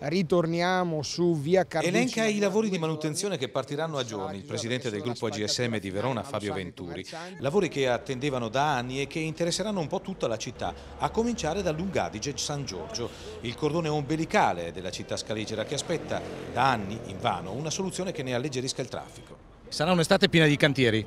Ritorniamo su via Carducci. Elenca i lavori di manutenzione che partiranno a giorni il presidente del gruppo AGSM di Verona, Fabio Venturi. Lavori che attendevano da anni e che interesseranno un po' tutta la città, a cominciare da Lungadige San Giorgio, il cordone ombelicale della città scaligera che aspetta da anni, invano, una soluzione che ne alleggerisca il traffico. Sarà un'estate piena di cantieri?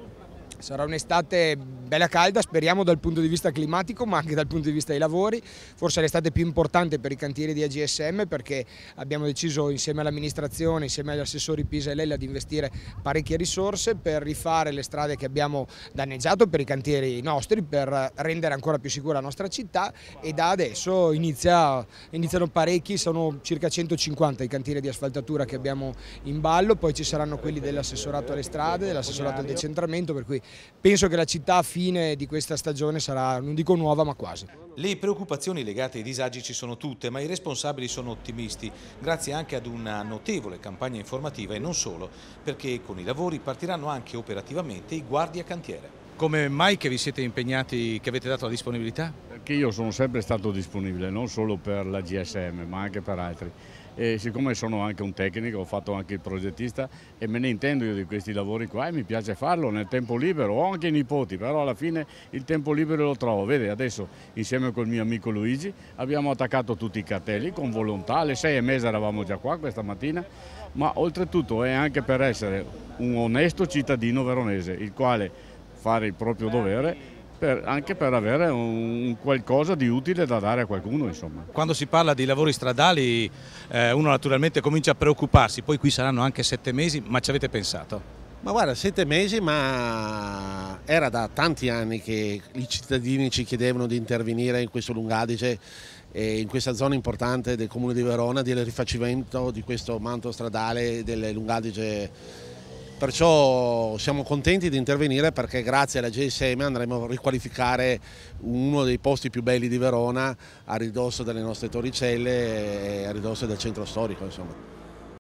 Sarà un'estate bella calda, speriamo dal punto di vista climatico ma anche dal punto di vista dei lavori, forse l'estate più importante per i cantieri di AGSM perché abbiamo deciso insieme all'amministrazione, insieme agli assessori Pisa e Lella di investire parecchie risorse per rifare le strade che abbiamo danneggiato per i cantieri nostri, per rendere ancora più sicura la nostra città e da adesso inizia, iniziano parecchi, sono circa 150 i cantieri di asfaltatura che abbiamo in ballo, poi ci saranno quelli dell'assessorato alle strade, dell'assessorato al decentramento, per cui Penso che la città a fine di questa stagione sarà, non dico nuova, ma quasi. Le preoccupazioni legate ai disagi ci sono tutte, ma i responsabili sono ottimisti, grazie anche ad una notevole campagna informativa e non solo, perché con i lavori partiranno anche operativamente i guardi a cantiere. Come mai che vi siete impegnati, che avete dato la disponibilità? che io sono sempre stato disponibile, non solo per la GSM ma anche per altri. E siccome sono anche un tecnico, ho fatto anche il progettista e me ne intendo io di questi lavori qua e mi piace farlo nel tempo libero, ho anche i nipoti, però alla fine il tempo libero lo trovo. vedi adesso insieme col mio amico Luigi abbiamo attaccato tutti i cartelli con volontà, alle sei e mezza eravamo già qua questa mattina, ma oltretutto è anche per essere un onesto cittadino veronese, il quale fare il proprio dovere per, anche per avere un, qualcosa di utile da dare a qualcuno. Insomma. Quando si parla di lavori stradali eh, uno naturalmente comincia a preoccuparsi, poi qui saranno anche sette mesi, ma ci avete pensato? Ma guarda, sette mesi, ma era da tanti anni che i cittadini ci chiedevano di intervenire in questo Lungadice e in questa zona importante del comune di Verona del rifacimento di questo manto stradale del Lungadice Perciò siamo contenti di intervenire perché grazie alla GSM andremo a riqualificare uno dei posti più belli di Verona a ridosso delle nostre torricelle e a ridosso del centro storico. Insomma.